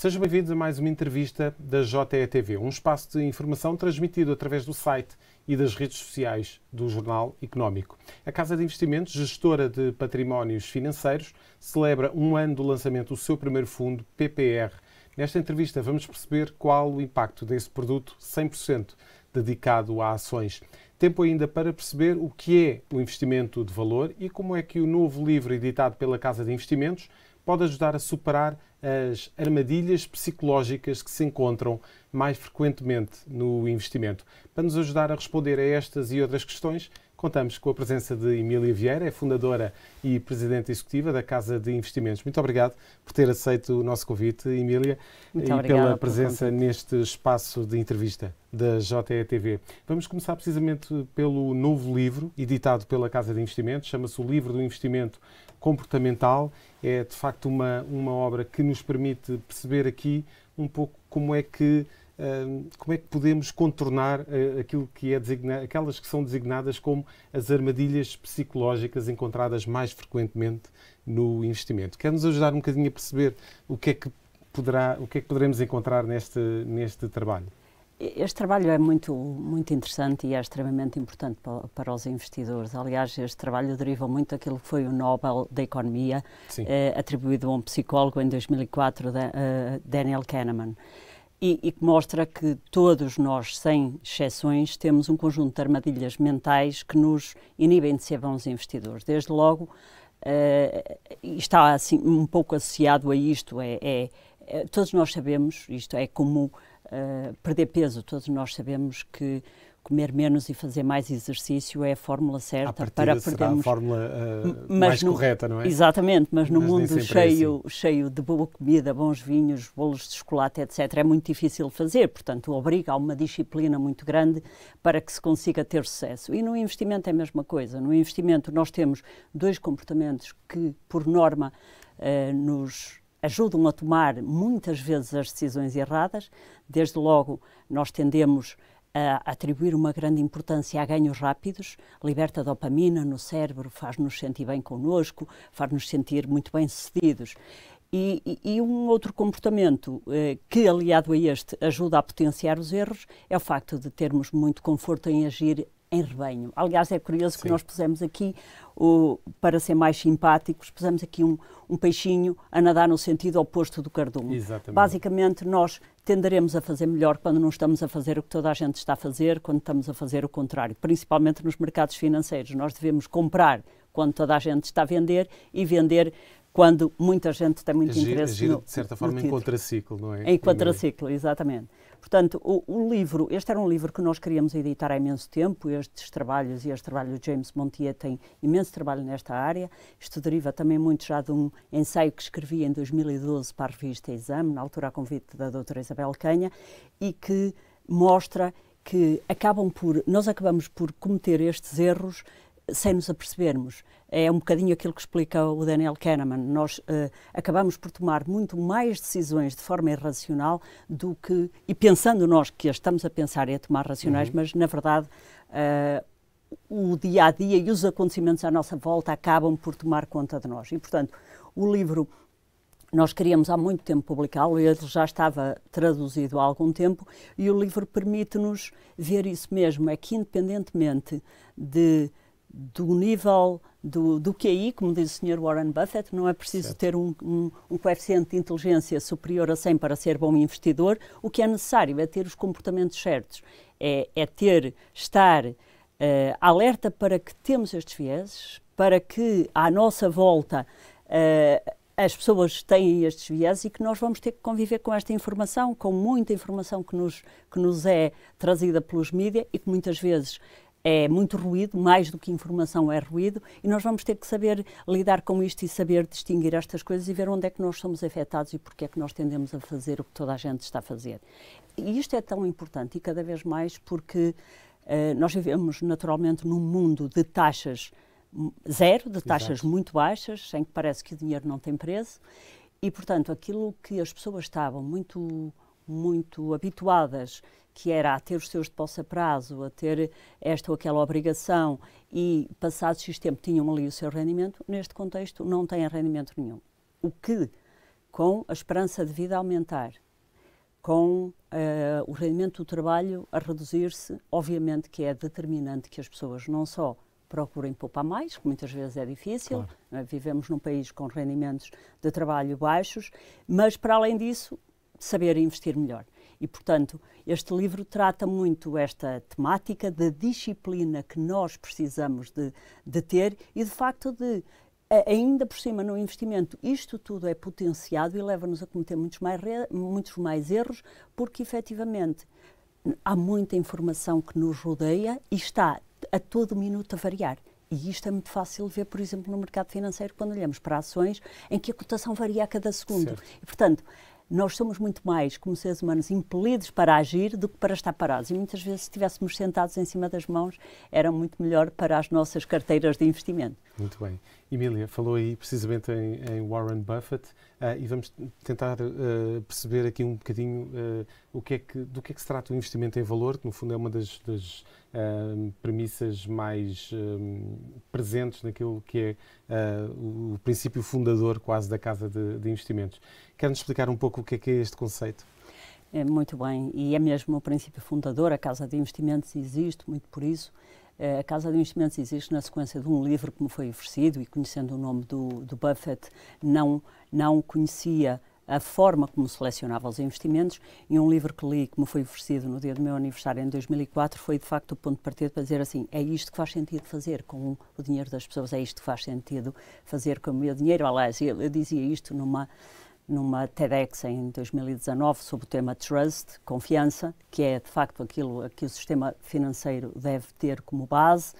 Sejam bem-vindos a mais uma entrevista da JETV, um espaço de informação transmitido através do site e das redes sociais do Jornal Económico. A Casa de Investimentos, gestora de patrimónios financeiros, celebra um ano do lançamento do seu primeiro fundo, PPR. Nesta entrevista, vamos perceber qual o impacto desse produto 100% dedicado a ações. Tempo ainda para perceber o que é o investimento de valor e como é que o novo livro editado pela Casa de Investimentos pode ajudar a superar as armadilhas psicológicas que se encontram mais frequentemente no investimento. Para nos ajudar a responder a estas e outras questões, Contamos com a presença de Emília Vieira, é fundadora e presidente executiva da Casa de Investimentos. Muito obrigado por ter aceito o nosso convite, Emília, Muito e pela presença neste espaço de entrevista da JETV. Vamos começar precisamente pelo novo livro editado pela Casa de Investimentos, chama-se O Livro do Investimento Comportamental. É de facto uma, uma obra que nos permite perceber aqui um pouco como é que como é que podemos contornar eh, aquilo que é aquelas que são designadas como as armadilhas psicológicas encontradas mais frequentemente no investimento. Quer nos ajudar um bocadinho a perceber o que é que poderá, o que é que poderemos encontrar neste neste trabalho? Este trabalho é muito muito interessante e é extremamente importante para, para os investidores. Aliás, este trabalho deriva muito daquilo que foi o Nobel da Economia, eh, atribuído a um psicólogo em 2004, uh, eh, Daniel Kahneman e, e que mostra que todos nós, sem exceções, temos um conjunto de armadilhas mentais que nos inibem de ser bons investidores. Desde logo, uh, está assim, um pouco associado a isto, é, é, é todos nós sabemos, isto é como uh, eh, perder peso, todos nós sabemos que comer menos e fazer mais exercício é a fórmula certa para perdermos. Será a fórmula uh, mais no, correta, não é? Exatamente, mas no mas mundo é cheio, é assim. cheio de boa comida, bons vinhos, bolos de chocolate, etc., é muito difícil fazer, portanto, obriga a uma disciplina muito grande para que se consiga ter sucesso. E no investimento é a mesma coisa. No investimento, nós temos dois comportamentos que, por norma, uh, nos ajudam a tomar muitas vezes as decisões erradas. Desde logo, nós tendemos a atribuir uma grande importância a ganhos rápidos, liberta dopamina no cérebro, faz-nos sentir bem connosco, faz-nos sentir muito bem-sucedidos. E, e, e, um outro comportamento eh, que, aliado a este, ajuda a potenciar os erros é o facto de termos muito conforto em agir em rebanho. Aliás, é curioso Sim. que nós pusemos aqui, o, para ser mais simpáticos, pusemos aqui um, um, peixinho a nadar no sentido oposto do cardume. Exatamente. Basicamente, nós tenderemos a fazer melhor quando não estamos a fazer o que toda a gente está a fazer, quando estamos a fazer o contrário, principalmente nos mercados financeiros. Nós devemos comprar quando toda a gente está a vender e vender quando muita gente tem muito agir, interesse agir, no de certa forma, em contraciclo, não é? é em contraciclo, exatamente. Portanto, o, o, livro, este era um livro que nós queríamos editar há imenso tempo, estes trabalhos e este trabalho do James Montier tem imenso trabalho nesta área. Isto deriva também muito já de um ensaio que escrevi em 2012 para a revista Exame, na altura a convite da doutora Isabel Canha, e que mostra que acabam por, nós acabamos por cometer estes erros sem nos apercebermos. É um bocadinho aquilo que explica o Daniel Kahneman. Nós uh, acabamos por tomar muito mais decisões de forma irracional do que. e pensando nós que estamos a pensar e a tomar racionais, uhum. mas na verdade. Uh, o dia a dia e os acontecimentos à nossa volta acabam por tomar conta de nós. E, portanto, o livro nós queríamos há muito tempo publicá-lo, ele já estava traduzido há algum tempo, e o livro permite-nos ver isso mesmo: é que, independentemente de do nível do, do QI, como diz o Sr. Warren Buffett, não é preciso certo. ter um, um, um, coeficiente de inteligência superior a 100 para ser bom investidor. O que é necessário é ter os comportamentos certos, é, é ter, estar uh, alerta para que temos estes vieses, para que à nossa volta uh, as pessoas têm estes viéses e que nós vamos ter que conviver com esta informação, com muita informação que nos, que nos é trazida pelos mídias e que muitas vezes é muito ruído, mais do que informação é ruído, e nós vamos ter que saber lidar com isto e saber distinguir estas coisas e ver onde é que nós somos afetados e porque é que nós tendemos a fazer o que toda a gente está a fazer. E isto é tão importante e cada vez mais porque uh, nós vivemos naturalmente num mundo de taxas zero, de taxas Exato. muito baixas, sem que parece que o dinheiro não tem preço, e portanto aquilo que as pessoas estavam muito muito habituadas que era a ter os seus de posse a prazo, a ter esta ou aquela obrigação e, passado X tempo, tinham ali o seu rendimento, neste contexto não têm rendimento nenhum. O que, com a esperança de vida a aumentar, com uh, o rendimento do trabalho a reduzir-se, obviamente que é determinante que as pessoas não só procurem poupar mais, que muitas vezes é difícil, claro. É? vivemos num país com rendimentos de trabalho baixos, mas para além disso, saber investir melhor. E, portanto, este livro trata muito esta temática da disciplina que nós precisamos de, de ter e, de facto, de ainda por cima no investimento, isto tudo é potenciado e leva-nos a cometer muitos mais, muitos mais erros, porque efetivamente há muita informação que nos rodeia e está a todo minuto a variar. E isto é muito fácil ver, por exemplo, no mercado financeiro, quando olhamos para ações em que a cotação varia a cada segundo. Certo. E, portanto, nós somos muito mais, como seres humanos, impelidos para agir do que para estar parados. E muitas vezes, se estivéssemos sentados em cima das mãos, era muito melhor para as nossas carteiras de investimento. Muito bem. Emília, falou aí precisamente em, em Warren Buffett. Ah, e vamos tentar ah, perceber aqui um bocadinho ah, o que é que, do que é que se trata o investimento em valor, que no fundo é uma das, das premissas mais presentes naquilo que é o princípio fundador quase da Casa de, de Investimentos. Quer-nos explicar um pouco o que é que é este conceito? É muito bem, e é mesmo o princípio fundador, a Casa de Investimentos existe muito por isso, eh, a Casa de Investimentos existe na sequência de um livro que me foi oferecido e conhecendo o nome do, do Buffett, não, não conhecia a forma como selecionava os investimentos e um livro que li, que me foi oferecido no dia do meu aniversário em 2004, foi de facto o ponto de partida para dizer assim, é isto que faz sentido fazer com o dinheiro das pessoas, é isto que faz sentido fazer com o meu dinheiro. Aliás, eu, eu dizia isto numa numa TEDx em 2019 sobre o tema Trust, confiança, que é de facto aquilo a que o sistema financeiro deve ter como base.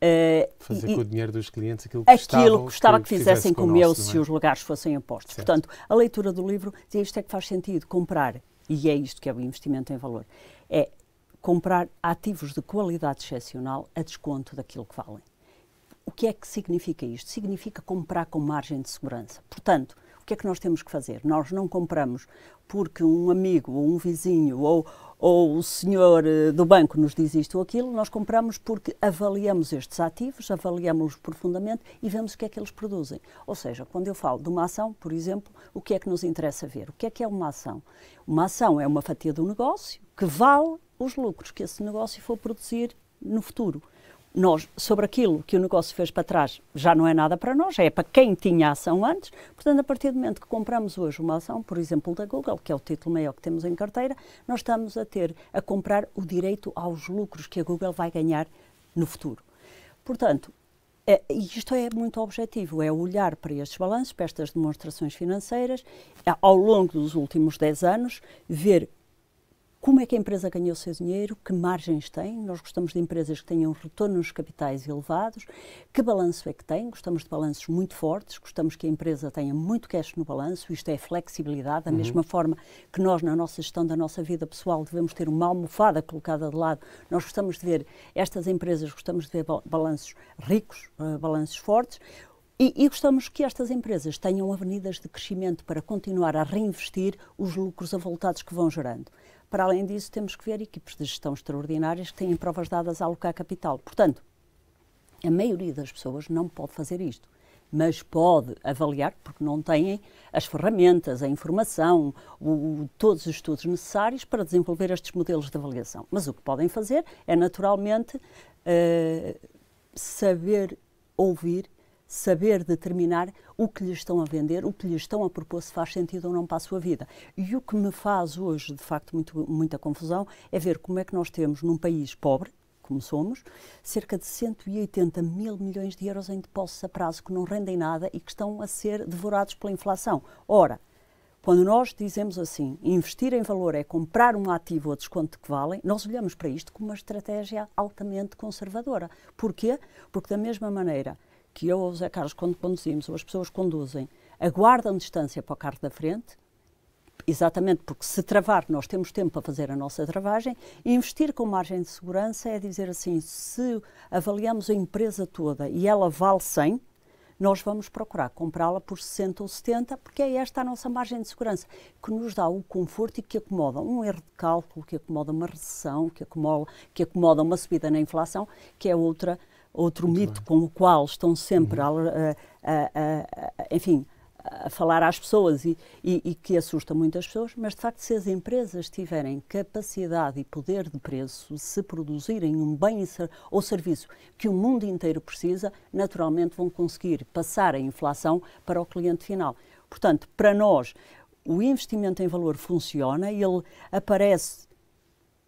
Uh, Fazer e, com o dinheiro dos clientes aquilo que aquilo gostava que, que, fizessem com o meu se é? os lugares fossem apostos. Certo. Portanto, a leitura do livro diz isto é que faz sentido comprar, e é isto que é o investimento em valor, é comprar ativos de qualidade excepcional a desconto daquilo que valem. O que é que significa isto? Significa comprar com margem de segurança. Portanto, que é que nós temos que fazer? Nós não compramos porque um amigo ou um vizinho ou, ou o senhor eh, do banco nos diz isto ou aquilo, nós compramos porque avaliamos estes ativos, avaliamos-los profundamente e vemos o que é que eles produzem. Ou seja, quando eu falo de uma ação, por exemplo, o que é que nos interessa ver? O que é que é uma ação? Uma ação é uma fatia do negócio que vale os lucros que esse negócio for produzir no futuro nós, sobre aquilo que o negócio fez para trás, já não é nada para nós, é para quem tinha ação antes. Portanto, a partir do momento que compramos hoje uma ação, por exemplo, da Google, que é o título maior que temos em carteira, nós estamos a ter, a comprar o direito aos lucros que a Google vai ganhar no futuro. Portanto, é, isto é muito objetivo, é olhar para estes balanços, para estas demonstrações financeiras, ao longo dos últimos 10 anos, ver como é que a empresa ganhou o seu dinheiro, que margens tem. Nós gostamos de empresas que tenham retornos capitais elevados, que balanço é que tem, gostamos de balanços muito fortes, gostamos que a empresa tenha muito cash no balanço, isto é flexibilidade, da uhum. mesma forma que nós, na nossa gestão da nossa vida pessoal, devemos ter uma almofada colocada de lado. Nós gostamos de ver estas empresas, gostamos de ver balanços ricos, eh, balanços fortes. E, e, gostamos que estas empresas tenham avenidas de crescimento para continuar a reinvestir os lucros avultados que vão gerando. Para além disso, temos que ver equipes de gestão extraordinárias que têm provas dadas a alocar capital. Portanto, a maioria das pessoas não pode fazer isto, mas pode avaliar porque não têm as ferramentas, a informação, o, todos os estudos necessários para desenvolver estes modelos de avaliação. Mas o que podem fazer é, naturalmente, uh, saber ouvir saber determinar o que lhes estão a vender, o que lhes estão a propor, se faz sentido ou não para a sua vida. E o que me faz hoje, de facto, muito, muita confusão é ver como é que nós temos, num país pobre, como somos, cerca de 180 mil milhões de euros em depósitos a prazo que não rendem nada e que estão a ser devorados pela inflação. Ora, quando nós dizemos assim, investir em valor é comprar um ativo a desconto que valem, nós olhamos para isto como uma estratégia altamente conservadora. Porquê? Porque, da mesma maneira que eu ou Zé Carlos, quando conduzimos, ou as pessoas conduzem, aguardam distância para o carro da frente, exatamente porque se travar, nós temos tempo para fazer a nossa travagem, e investir com margem de segurança é dizer assim, se avaliamos a empresa toda e ela vale 100, nós vamos procurar comprá-la por 60 ou 70, porque é esta a nossa margem de segurança, que nos dá o conforto e que acomoda um erro de cálculo, que acomoda uma recessão, que acomoda, que acomoda uma subida na inflação, que é outra outro Muito mito bem. com o qual estão sempre uhum. a, a, a, enfim, a falar às pessoas e, e, e, que assusta muitas pessoas, mas de facto, se as empresas tiverem capacidade e poder de preço, se produzirem um bem ou serviço que o mundo inteiro precisa, naturalmente vão conseguir passar a inflação para o cliente final. Portanto, para nós, o investimento em valor funciona, ele aparece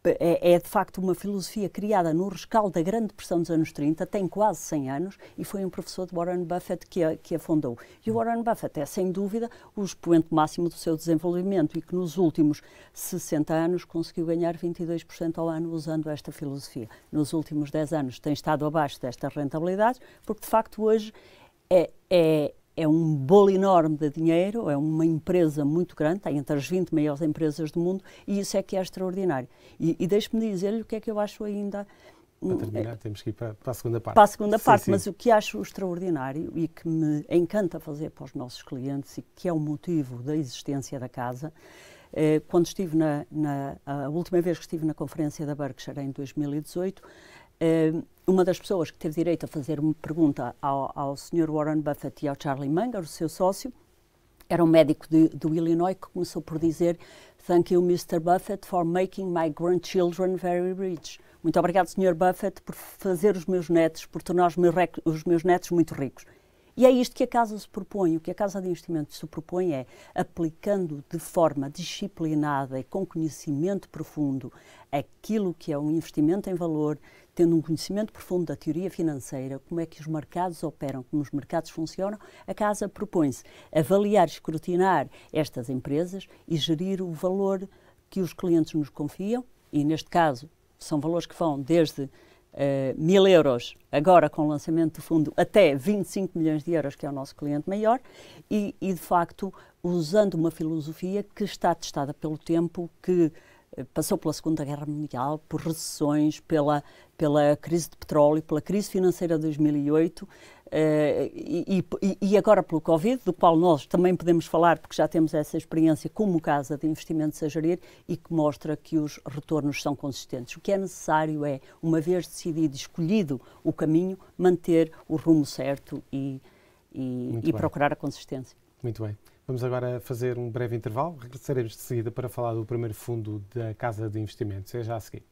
é, é, de facto uma filosofia criada no rescaldo da Grande Depressão dos anos 30, tem quase 100 anos e foi um professor de Warren Buffett que a, que a fundou. E o Warren Buffett é, sem dúvida, o expoente máximo do seu desenvolvimento e que nos últimos 60 anos conseguiu ganhar 22% ao ano usando esta filosofia. Nos últimos 10 anos tem estado abaixo destas rentabilidades, porque de facto hoje é, é é um bolo enorme de dinheiro, é uma empresa muito grande, tem entre as 20 maiores empresas do mundo, e isso é que é extraordinário. E, e deixe-me dizer-lhe o que é que eu acho ainda. Hum, para é, terminar, é, temos que ir para, para, a segunda parte. Para a segunda sim, parte, sim. mas o que acho extraordinário e que me encanta fazer para os nossos clientes e que é o motivo da existência da casa, é, quando estive na, na, a última vez que estive na conferência da Berkshire em 2018, eh, uma das pessoas que teve direito a fazer uma pergunta ao, ao Sr. Warren Buffett e ao Charlie Munger, o seu sócio, era um médico de, do Illinois que começou por dizer Thank you, Mr. Buffett, for making my grandchildren very rich. Muito obrigado, Sr. Buffett, por fazer os meus netos, por tornar os meus, os meus netos muito ricos. E é isto que a Casa se propõe. O que a Casa de Investimentos se propõe é, aplicando de forma disciplinada e com conhecimento profundo aquilo que é um investimento em valor, tendo um conhecimento profundo da teoria financeira, como é que os mercados operam, como os mercados funcionam, a Casa propõe-se avaliar, escrutinar estas empresas e gerir o valor que os clientes nos confiam, e neste caso são valores que vão desde uh, mil euros, agora com o lançamento do fundo, até 25 milhões de euros, que é o nosso cliente maior, e, e de facto usando uma filosofia que está testada pelo tempo, que eh, passou pela Segunda Guerra Mundial, por recessões, pela pela crise de petróleo, pela crise financeira de 2008 eh, e, e, e, agora pelo Covid, do qual nós também podemos falar, porque já temos essa experiência como casa de investimentos a gerir e que mostra que os retornos são consistentes. O que é necessário é, uma vez decidido, escolhido o caminho, manter o rumo certo e, e procurar a consistência. Muito bem. Vamos agora fazer um breve intervalo. Regressaremos de seguida para falar do primeiro fundo da Casa de Investimentos. É já a seguir.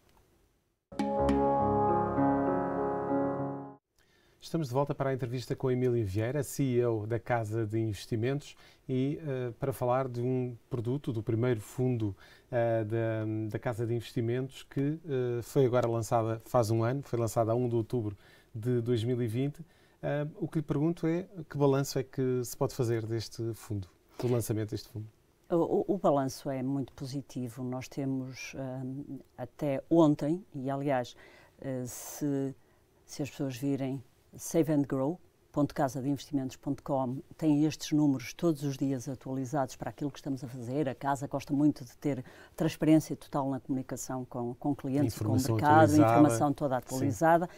Estamos de volta para a entrevista com a Emília Vieira, CEO da Casa de Investimentos, e uh, para falar de um produto do primeiro fundo uh, da, da, Casa de Investimentos que uh, foi agora lançada faz um ano, foi lançada a 1 de outubro de 2020. o que lhe pergunto é que balanço é que se pode fazer deste fundo, do lançamento deste fundo? O, o balanço é muito positivo. Nós temos até ontem, e aliás, se, se as pessoas virem saveandgrow.casadeinvestimentos.com tem estes números todos os dias atualizados para aquilo que estamos a fazer. A casa gosta muito de ter transparência total na comunicação com, com clientes, informação com o mercado, informação toda atualizada. Sim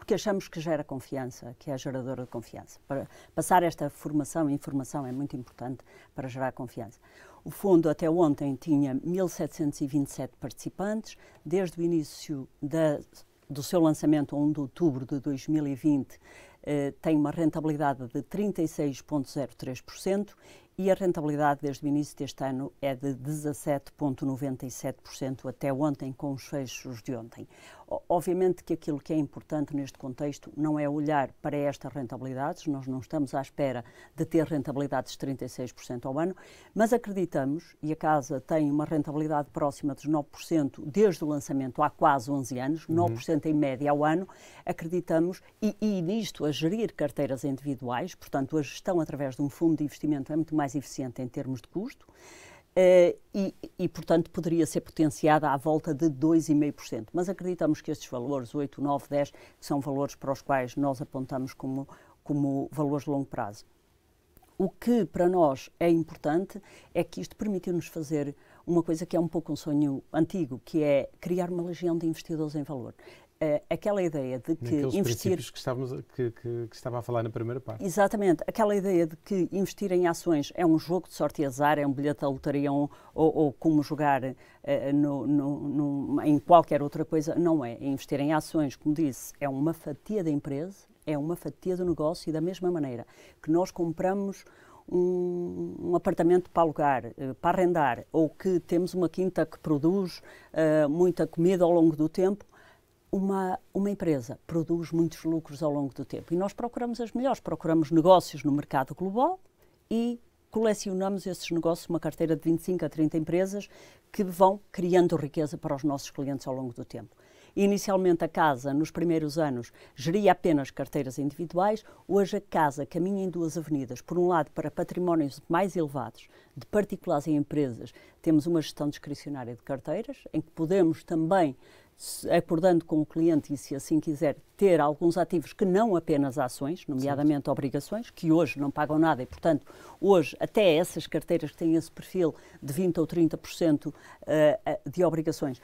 porque achamos que gera confiança, que é geradora de confiança. Para passar esta formação e informação é muito importante para gerar confiança. O fundo até ontem tinha 1.727 participantes. Desde o início da do seu lançamento a 1 de outubro de 2020 eh, tem uma rentabilidade de 36,03% e a rentabilidade desde o início deste ano é de 17,97% até ontem, com os fechos de ontem. Obviamente que aquilo que é importante neste contexto não é olhar para estas rentabilidades, nós não estamos à espera de ter rentabilidades de 36% ao ano, mas acreditamos, e a Casa tem uma rentabilidade próxima dos 9% desde o lançamento há quase 11 anos, 9% uhum. em média ao ano, acreditamos, e, e nisto a gerir carteiras individuais, portanto a gestão através de um fundo de investimento é muito mais eficiente em termos de custo, Uh, e, e, portanto, poderia ser potenciada à volta de 2,5%. Mas acreditamos que estes valores, 8, 9, 10, são valores para os quais nós apontamos como, como valores de longo prazo. O que para nós é importante é que isto permitiu-nos fazer uma coisa que é um pouco um sonho antigo, que é criar uma legião de investidores em valor. Uh, aquela ideia de que Naqueles investir. que, estávamos, que, que, que, estava a falar na primeira parte. Exatamente, aquela ideia de que investir em ações é um jogo de sorte e azar, é um bilhete a lotaria é um, ou, ou, como jogar uh, no, no, no, em qualquer outra coisa, não é. Investir em ações, como disse, é uma fatia da empresa, é uma fatia do negócio e da mesma maneira que nós compramos um, um, apartamento para alugar, eh, para arrendar, ou que temos uma quinta que produz uh, muita comida ao longo do tempo, uma, uma empresa produz muitos lucros ao longo do tempo e nós procuramos as melhores, procuramos negócios no mercado global e colecionamos esses negócios, uma carteira de 25 a 30 empresas que vão criando riqueza para os nossos clientes ao longo do tempo. Inicialmente a casa, nos primeiros anos, geria apenas carteiras individuais. Hoje a casa caminha em duas avenidas. Por um lado, para patrimónios mais elevados, de particulares e empresas, temos uma gestão discricionária de carteiras, em que podemos também acordando com o cliente e, se assim quiser, ter alguns ativos que não apenas ações, nomeadamente Sim. obrigações, que hoje não pagam nada e, portanto, hoje até essas carteiras que têm esse perfil de 20% ou 30% eh, eh, de obrigações,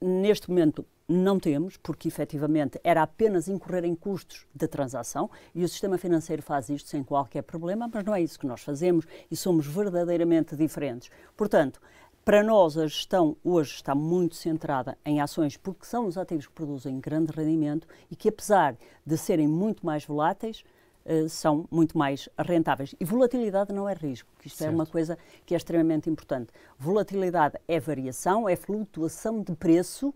neste momento não temos, porque efetivamente era apenas incorrer em custos de transação e o sistema financeiro faz isto sem qualquer problema, mas não é isso que nós fazemos e somos verdadeiramente diferentes. Portanto, para nós, a gestão hoje está muito centrada em ações porque são os ativos que produzem grande rendimento e que, apesar de serem muito mais voláteis, eh, são muito mais rentáveis. E volatilidade não é risco, que isto certo. é uma coisa que é extremamente importante. Volatilidade é variação, é flutuação de preço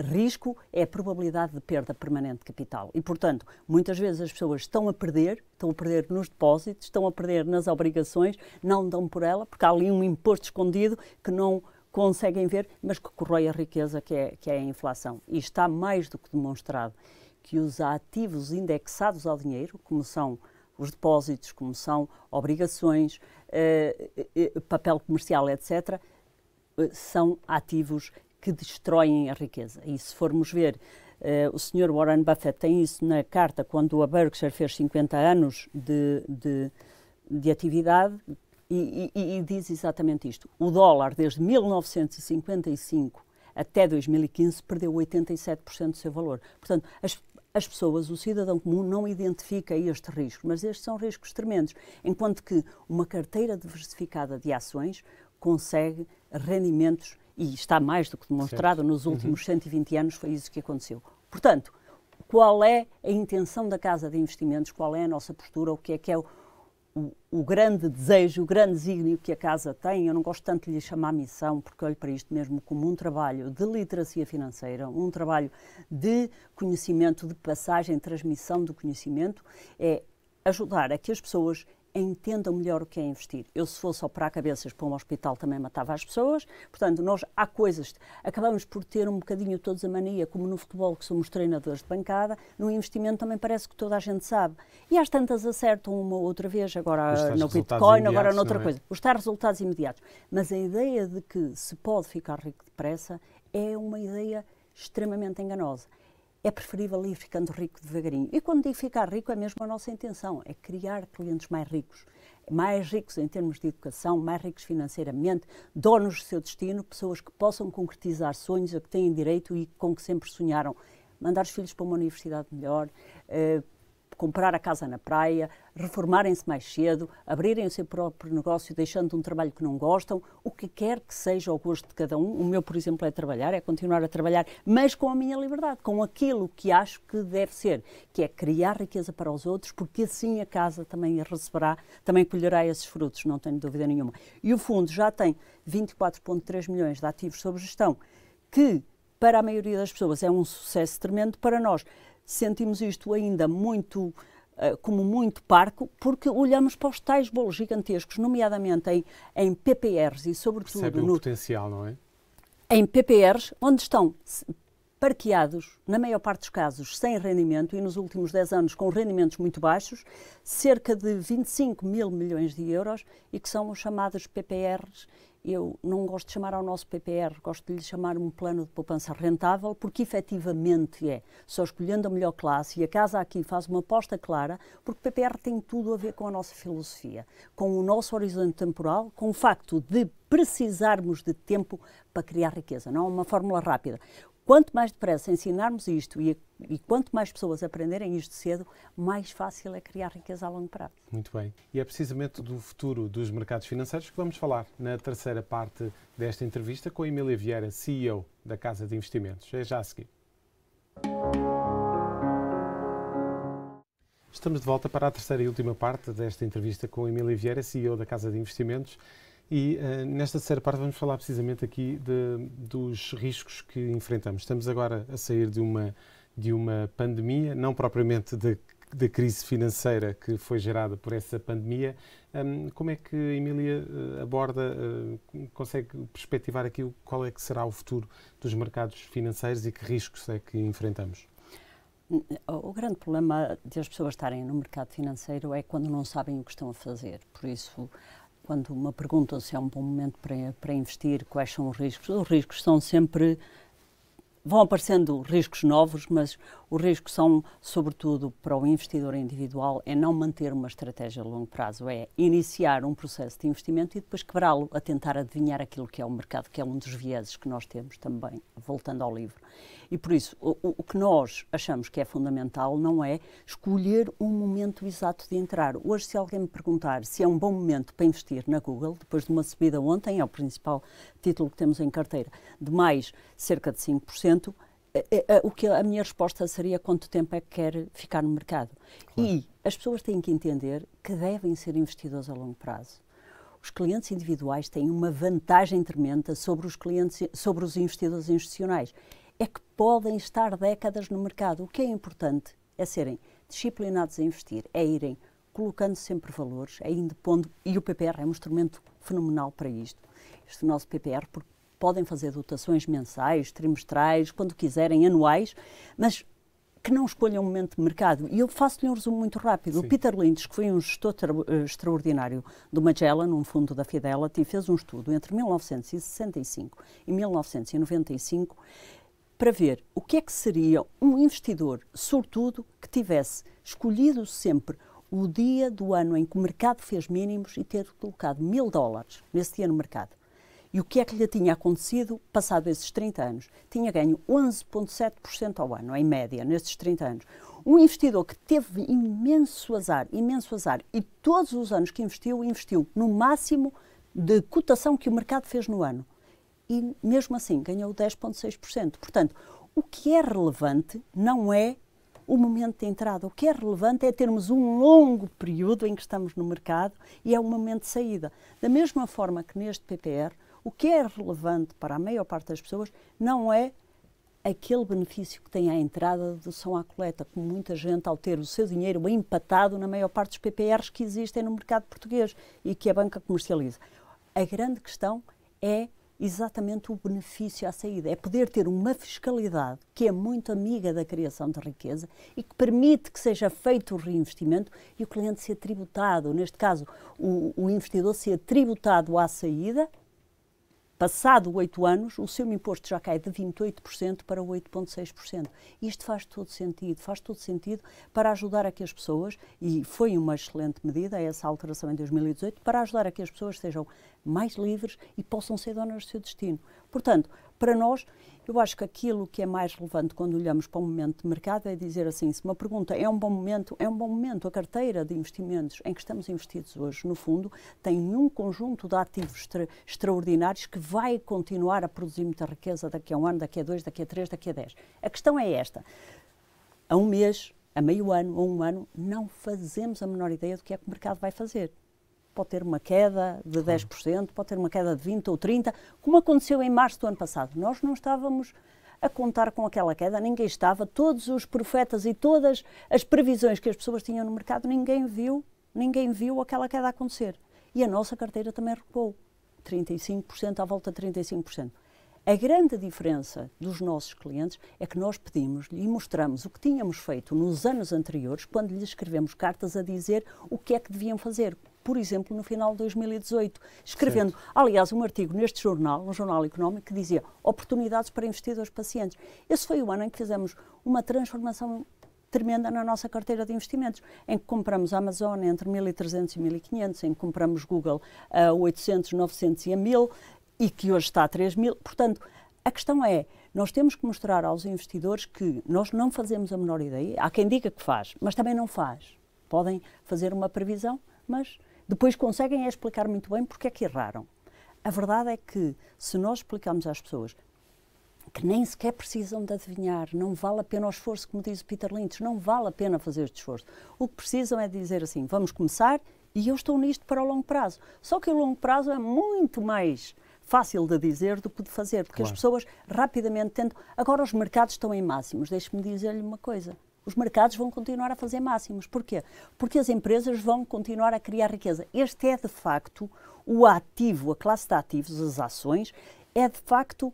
risco é a probabilidade de perda permanente de capital. E, portanto, muitas vezes as pessoas estão a perder, estão a perder nos depósitos, estão a perder nas obrigações, não dão por ela, porque há ali um imposto escondido que não conseguem ver, mas que corrói a riqueza que é, que é a inflação. E está mais do que demonstrado que os ativos indexados ao dinheiro, como são os depósitos, como são obrigações, eh, eh, eh papel comercial, etc., eh, são ativos que destroem a riqueza. E se formos ver, uh, o senhor Warren Buffett tem isso na carta quando a Berkshire fez 50 anos de, de, de atividade e, e, e diz exatamente isto. O dólar, desde 1955 até 2015, perdeu 87% do seu valor. Portanto, as, as pessoas, o cidadão comum, não identifica este risco, mas estes são riscos tremendos, enquanto que uma carteira diversificada de ações consegue rendimentos e está mais do que demonstrado certo. nos uhum. últimos uhum. 120 anos, foi isso que aconteceu. Portanto, qual é a intenção da Casa de Investimentos, qual é a nossa postura, o que é que é o, o, o grande desejo, o grande desígnio que a Casa tem. Eu não gosto tanto de lhe chamar missão, porque olho para isto mesmo como um trabalho de literacia financeira, um trabalho de conhecimento, de passagem, transmissão do conhecimento, é ajudar a que as pessoas entendam melhor o que é investir. Eu, se fosse operar cabeças para um hospital, também matava as pessoas. Portanto, nós há coisas. Acabamos por ter um bocadinho todos a mania, como no futebol, que somos treinadores de bancada, no investimento também parece que toda a gente sabe. E às tantas acertam uma outra vez, agora no Bitcoin, agora noutra é? coisa. Os resultados imediatos. Mas a ideia de que se pode ficar rico depressa é uma ideia extremamente enganosa é preferível ir ficando rico devagarinho. E quando digo ficar rico, é mesmo a nossa intenção, é criar clientes mais ricos. Mais ricos em termos de educação, mais ricos financeiramente, donos do seu destino, pessoas que possam concretizar sonhos a que têm direito e com que sempre sonharam. Mandar os filhos para uma universidade melhor, eh, comprar a casa na praia, reformarem-se mais cedo, abrirem o seu próprio negócio, deixando um trabalho que não gostam, o que quer que seja o gosto de cada um. O meu, por exemplo, é trabalhar, é continuar a trabalhar, mas com a minha liberdade, com aquilo que acho que deve ser, que é criar riqueza para os outros, porque assim a casa também receberá, também colherá esses frutos, não tenho dúvida nenhuma. E o fundo já tem 24,3 milhões de ativos sob gestão, que para a maioria das pessoas é um sucesso tremendo, para nós sentimos isto ainda muito eh, como muito parco, porque olhamos para os tais bolos gigantescos, nomeadamente em, em PPRs e sobretudo no potencial, não é? Em PPRs, onde estão parqueados, na maior parte dos casos, sem rendimento e nos últimos 10 anos com rendimentos muito baixos, cerca de 25 mil milhões de euros e que são os chamados PPRs eu não gosto de chamar ao nosso PPR, gosto de lhe chamar um plano de poupança rentável, porque efetivamente é. Só escolhendo a melhor classe, e a casa aqui faz uma aposta clara, porque o PPR tem tudo a ver com a nossa filosofia, com o nosso horizonte temporal, com o facto de precisarmos de tempo para criar riqueza. Não é uma fórmula rápida quanto mais depressa ensinarmos isto e, e, quanto mais pessoas aprenderem isto cedo, mais fácil é criar riqueza a longo prazo. Muito bem. E é precisamente do futuro dos mercados financeiros que vamos falar na terceira parte desta entrevista com a Emília Vieira, CEO da Casa de Investimentos. É já a seguir. Estamos de volta para a terceira e última parte desta entrevista com a Emília Vieira, CEO da Casa de Investimentos. E uh, nesta terceira parte vamos falar precisamente aqui de, dos riscos que enfrentamos. Estamos agora a sair de uma, de uma pandemia, não propriamente da crise financeira que foi gerada por essa pandemia. Um, como é que a Emília eh, aborda, uh, consegue perspectivar aqui qual é que será o futuro dos mercados financeiros e que riscos é que enfrentamos? O grande problema de as pessoas estarem no mercado financeiro é quando não sabem o que estão a fazer. Por isso, quando me perguntam se é um bom momento para, para investir, quais são os riscos, os riscos são sempre. Vão aparecendo riscos novos, mas os riscos são, sobretudo, para o investidor individual, é não manter uma estratégia a longo prazo, é iniciar um processo de investimento e depois quebrá-lo, a tentar adivinhar aquilo que é o mercado, que é um dos vieses que nós temos também, voltando ao livro e por isso, o, o, que nós achamos que é fundamental não é escolher um momento exato de entrar. Hoje, se alguém me perguntar se é um bom momento para investir na Google, depois de uma subida ontem, é o principal título que temos em carteira, de mais cerca de 5%, é, é, é, o que a minha resposta seria quanto tempo é que quer ficar no mercado. Claro. E as pessoas têm que entender que devem ser investidores a longo prazo. Os clientes individuais têm uma vantagem tremenda sobre os clientes sobre os investidores institucionais é que podem estar décadas no mercado. O que é importante é serem disciplinados a investir, é irem colocando sempre valores, é indo pondo, e o PPR é um instrumento fenomenal para isto, este nosso PPR, porque podem fazer dotações mensais, trimestrais, quando quiserem, anuais, mas que não escolham um momento de mercado. E eu faço-lhe um resumo muito rápido. Sim. O Peter Lynch, que foi um gestor eh, extraordinário do Magellan, um fundo da Fidelity, fez um estudo entre 1965 e 1995 para ver o que é que seria um investidor, sobretudo, que tivesse escolhido sempre o dia do ano em que o mercado fez mínimos e ter colocado mil dólares nesse dia no mercado. E o que é que lhe tinha acontecido passado esses 30 anos? Tinha ganho 11,7% ao ano, em média, nesses 30 anos. Um investidor que teve imenso azar, imenso azar, e todos os anos que investiu, investiu no máximo de cotação que o mercado fez no ano e mesmo assim ganhou 10,6%. Portanto, o que é relevante não é o momento de entrada. O que é relevante é termos um longo período em que estamos no mercado e é o momento de saída. Da mesma forma que neste PPR, o que é relevante para a maior parte das pessoas não é aquele benefício que tem à entrada de dedução à coleta, como muita gente ao ter o seu dinheiro empatado na maior parte dos PPRs que existem no mercado português e que a banca comercializa. A grande questão é exatamente o benefício à saída. É poder ter uma fiscalidade que é muito amiga da criação de riqueza e que permite que seja feito o reinvestimento e o cliente ser tributado, neste caso, o, o investidor ser tributado à saída Passado oito anos, o seu imposto já cai de 28% para 8,6%. Isto faz todo sentido, faz todo sentido para ajudar a que as pessoas, e foi uma excelente medida essa alteração em 2018, para ajudar a que as pessoas sejam mais livres e possam ser donas do seu destino. Portanto, para nós, eu acho que aquilo que é mais relevante quando olhamos para o momento de mercado é dizer assim, se uma pergunta é um bom momento, é um bom momento, a carteira de investimentos em que estamos investidos hoje, no fundo, tem um conjunto de ativos extra, extraordinários que vai continuar a produzir muita riqueza daqui a um ano, daqui a dois, daqui a três, daqui a dez. A questão é esta. A um mês, a meio ano, a um ano, não fazemos a menor ideia do que é que o mercado vai fazer pode ter uma queda de 10%, pode ter uma queda de 20% ou 30%, como aconteceu em março do ano passado. Nós não estávamos a contar com aquela queda, ninguém estava, todos os profetas e todas as previsões que as pessoas tinham no mercado, ninguém viu, ninguém viu aquela queda acontecer. E a nossa carteira também recuou, 35%, à volta de 35%. A grande diferença dos nossos clientes é que nós pedimos e mostramos o que tínhamos feito nos anos anteriores, quando lhes escrevemos cartas a dizer o que é que deviam fazer, por exemplo, no final de 2018, escrevendo, certo. aliás, um artigo neste jornal, um jornal económico, que dizia oportunidades para investidores pacientes. Esse foi o ano em que fizemos uma transformação tremenda na nossa carteira de investimentos, em que compramos a Amazon entre 1.300 e 1.500, em que compramos Google a 800, 900 e a 1.000, e que hoje está a 3.000. Portanto, a questão é, nós temos que mostrar aos investidores que nós não fazemos a menor ideia. Há quem diga que faz, mas também não faz. Podem fazer uma previsão, mas depois conseguem explicar muito bem porque é que erraram. A verdade é que, se nós explicamos às pessoas que nem sequer precisam de adivinhar, não vale a pena o esforço, como diz o Peter Lynch, não vale a pena fazer este esforço. O que precisam é dizer assim: vamos começar e eu estou nisto para o longo prazo. Só que o longo prazo é muito mais fácil de dizer do que de fazer, porque claro. as pessoas rapidamente tentam. Agora os mercados estão em máximos, deixe-me dizer-lhe uma coisa os mercados vão continuar a fazer máximos. Porquê? Porque as empresas vão continuar a criar riqueza. Este é, de facto, o ativo, a classe de ativos, as ações, é, de facto,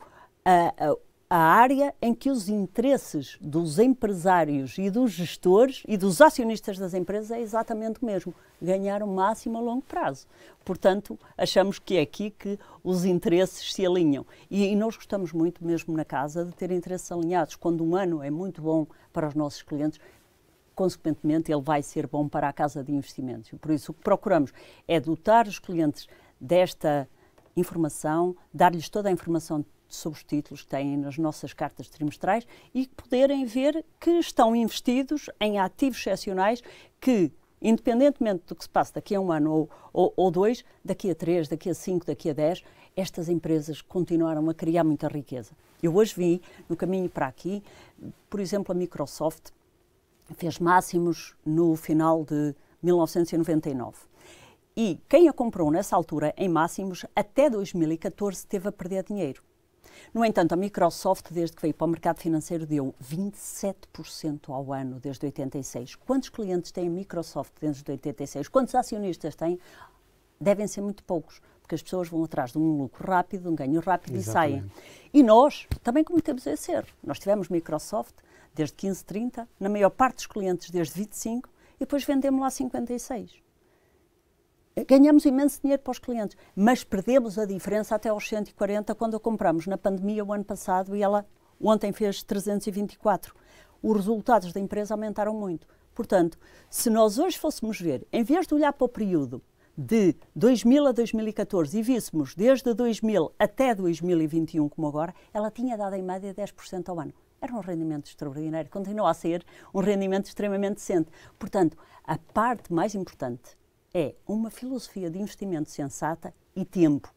a área em que os interesses dos empresários e dos gestores e dos acionistas das empresas é exatamente o mesmo, ganhar o máximo a longo prazo. Portanto, achamos que é aqui que os interesses se alinham. E, e nós gostamos muito, mesmo na casa, de ter interesses alinhados. Quando um ano é muito bom para os nossos clientes, consequentemente ele vai ser bom para a casa de investimentos. Por isso, o que procuramos é dotar os clientes desta informação, dar-lhes toda a informação sobre os títulos que têm nas nossas cartas trimestrais e poderem ver que estão investidos em ativos excepcionais que, independentemente do que se passe daqui a um ano ou, ou, ou dois, daqui a três, daqui a cinco, daqui a dez, estas empresas continuaram a criar muita riqueza. Eu hoje vi, no caminho para aqui, por exemplo, a Microsoft fez máximos no final de 1999. E quem a comprou nessa altura em máximos até 2014 teve a perder dinheiro. No entanto, a Microsoft, desde que veio para o mercado financeiro, deu 27% ao ano desde 86. Quantos clientes tem a Microsoft desde 86? Quantos acionistas tem? Devem ser muito poucos, porque as pessoas vão atrás de um lucro rápido, de um ganho rápido Exatamente. e saem. E nós também cometemos esse erro. Nós tivemos Microsoft desde 15, 30, na maior parte dos clientes desde 25, e depois vendemos lá 56 ganhamos imenso dinheiro para os clientes, mas perdemos a diferença até aos 140 quando a compramos na pandemia o ano passado e ela ontem fez 324. Os resultados da empresa aumentaram muito. Portanto, se nós hoje fôssemos ver, em vez de olhar para o período de 2000 a 2014 e víssemos desde 2000 até 2021, como agora, ela tinha dado em média 10% ao ano. Era um rendimento extraordinário, continua a ser um rendimento extremamente decente. Portanto, a parte mais importante é uma filosofia de investimento sensata e tempo.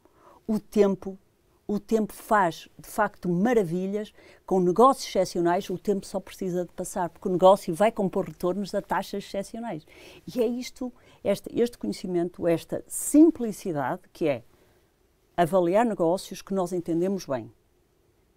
O tempo o tempo faz de facto maravilhas, com negócios excepcionais, o tempo só precisa de passar, porque o negócio vai compor retornos a taxas excepcionais. E é isto, este, este conhecimento, esta simplicidade que é avaliar negócios que nós entendemos bem.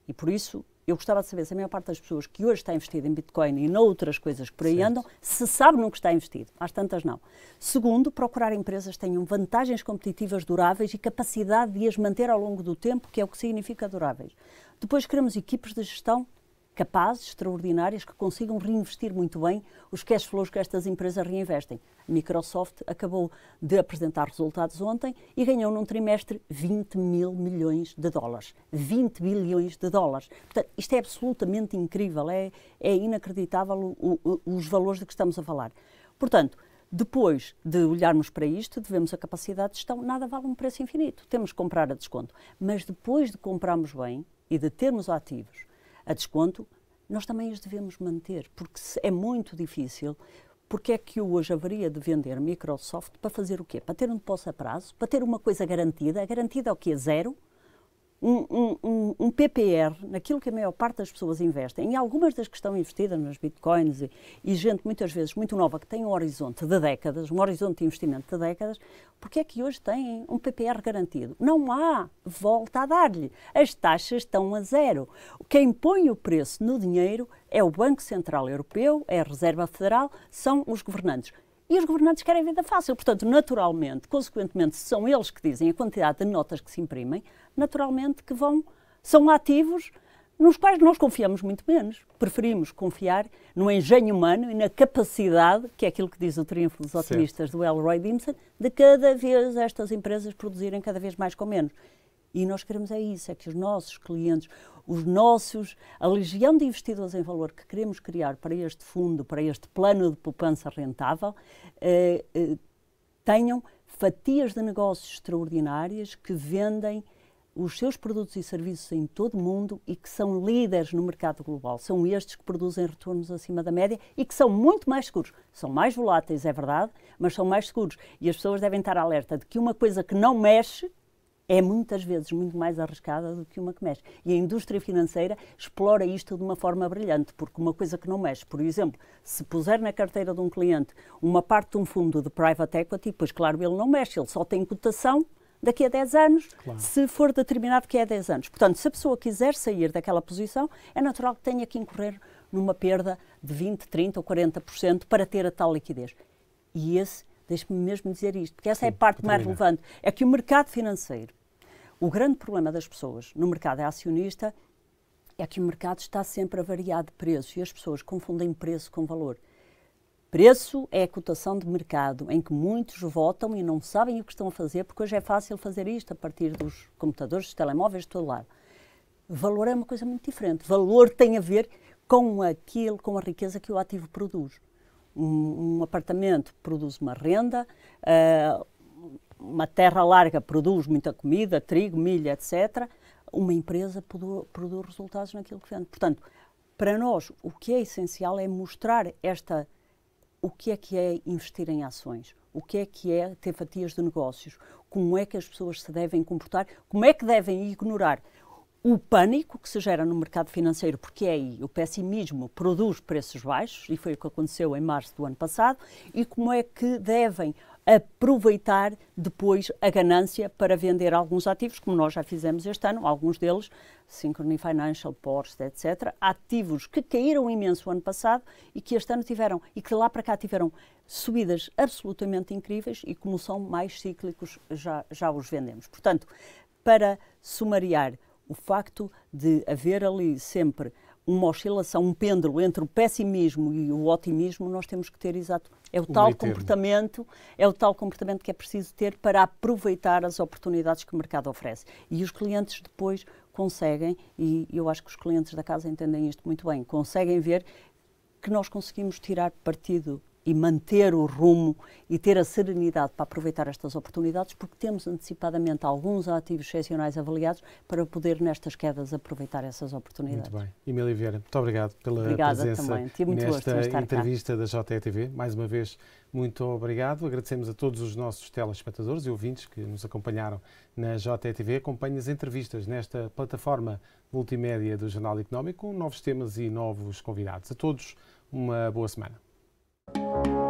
E por isso eu gostava de saber se a maior parte das pessoas que hoje está investida em Bitcoin e noutras coisas que por aí certo. andam, se sabe no que está investido. Às tantas, não. Segundo, procurar empresas que tenham vantagens competitivas duráveis e capacidade de as manter ao longo do tempo, que é o que significa duráveis. Depois, queremos equipes de gestão capazes, extraordinárias, que consigam reinvestir muito bem os cash flows que estas empresas reinvestem. A Microsoft acabou de apresentar resultados ontem e ganhou num trimestre 20 mil milhões de dólares. 20 bilhões de dólares. Portanto, isto é absolutamente incrível, é, é inacreditável o, o, os valores de que estamos a falar. Portanto, depois de olharmos para isto, devemos a capacidade de gestão, nada vale um preço infinito, temos que comprar a desconto. Mas depois de comprarmos bem e de termos ativos a desconto, nós também os devemos manter, porque é muito difícil. Porque é que hoje haveria de vender Microsoft para fazer o quê? Para ter um depósito a prazo? Para ter uma coisa garantida? Garantida ao quê? Zero? um, um, um, PPR naquilo que a maior parte das pessoas investem, em algumas das que estão investidas nos bitcoins e, e, gente muitas vezes muito nova que tem um horizonte de décadas, um horizonte de investimento de décadas, porque é que hoje têm um PPR garantido? Não há volta a dar-lhe. As taxas estão a zero. Quem põe o preço no dinheiro é o Banco Central Europeu, é a Reserva Federal, são os governantes. E os governantes querem vida fácil. Portanto, naturalmente, consequentemente, são eles que dizem a quantidade de notas que se imprimem, naturalmente que vão, são ativos nos quais nós confiamos muito menos. Preferimos confiar no engenho humano e na capacidade, que é aquilo que diz o triunfo dos otimistas certo. do Elroy Dimson, de cada vez estas empresas produzirem cada vez mais com menos. E nós queremos é isso, é que os nossos clientes, os nossos, a legião de investidores em valor que queremos criar para este fundo, para este plano de poupança rentável, eh, eh, tenham fatias de negócios extraordinárias que vendem os seus produtos e serviços em todo o mundo e que são líderes no mercado global. São estes que produzem retornos acima da média e que são muito mais seguros. São mais voláteis, é verdade, mas são mais seguros. E as pessoas devem estar alerta de que uma coisa que não mexe é muitas vezes muito mais arriscada do que uma que mexe. E a indústria financeira explora isto de uma forma brilhante, porque uma coisa que não mexe, por exemplo, se puser na carteira de um cliente uma parte de um fundo de private equity, pois claro, ele não mexe, ele só tem cotação daqui a 10 anos, claro. se for determinado que é 10 anos. Portanto, se a pessoa quiser sair daquela posição, é natural que tenha que incorrer numa perda de 20, 30 ou 40% para ter a tal liquidez. E esse Deixe-me mesmo dizer isto, porque essa é Sim, é a parte mais relevante. É que o mercado financeiro, o grande problema das pessoas no mercado é acionista é que o mercado está sempre a variar de preço e as pessoas confundem preço com valor. Preço é a cotação de mercado, em que muitos votam e não sabem o que estão a fazer, porque hoje é fácil fazer isto a partir dos computadores, dos telemóveis, de todo lado. Valor é uma coisa muito diferente. Valor tem a ver com aquilo, com a riqueza que o ativo produz. Um, um apartamento produz uma renda, uh, uma terra larga produz muita comida, trigo, milho, etc. Uma empresa produz, produz resultados naquilo que vende. Portanto, para nós, o que é essencial é mostrar esta o que é que é investir em ações, o que é que é ter fatias de negócios, como é que as pessoas se devem comportar, como é que devem ignorar o pânico que se gera no mercado financeiro, porque é aí o pessimismo produz preços baixos, e foi o que aconteceu em março do ano passado, e como é que devem aproveitar depois a ganância para vender alguns ativos, como nós já fizemos este ano, alguns deles, Synchrony Financial, Porsche, etc., ativos que caíram imenso o ano passado e que este ano tiveram, e que lá para cá tiveram subidas absolutamente incríveis e como são mais cíclicos, já, já os vendemos. Portanto, para sumariar, o facto de haver ali sempre uma oscilação, um pêndulo entre o pessimismo e o otimismo, nós temos que ter exato. É o, o tal comportamento, é o tal comportamento que é preciso ter para aproveitar as oportunidades que o mercado oferece. E os clientes depois conseguem, e eu acho que os clientes da casa entendem isto muito bem, conseguem ver que nós conseguimos tirar partido e manter o rumo e ter a serenidade para aproveitar estas oportunidades, porque temos antecipadamente alguns ativos excepcionais avaliados para poder, nestas quedas, aproveitar essas oportunidades. Muito bem. Emília Vieira, muito obrigado pela Obrigada presença também. Tive muito nesta gosto entrevista cá. da JTV. Mais uma vez, muito obrigado. Agradecemos a todos os nossos telespectadores e ouvintes que nos acompanharam na JTV. Acompanhe as entrevistas nesta plataforma multimédia do Jornal Económico, com novos temas e novos convidados. A todos, uma boa semana. Thank you.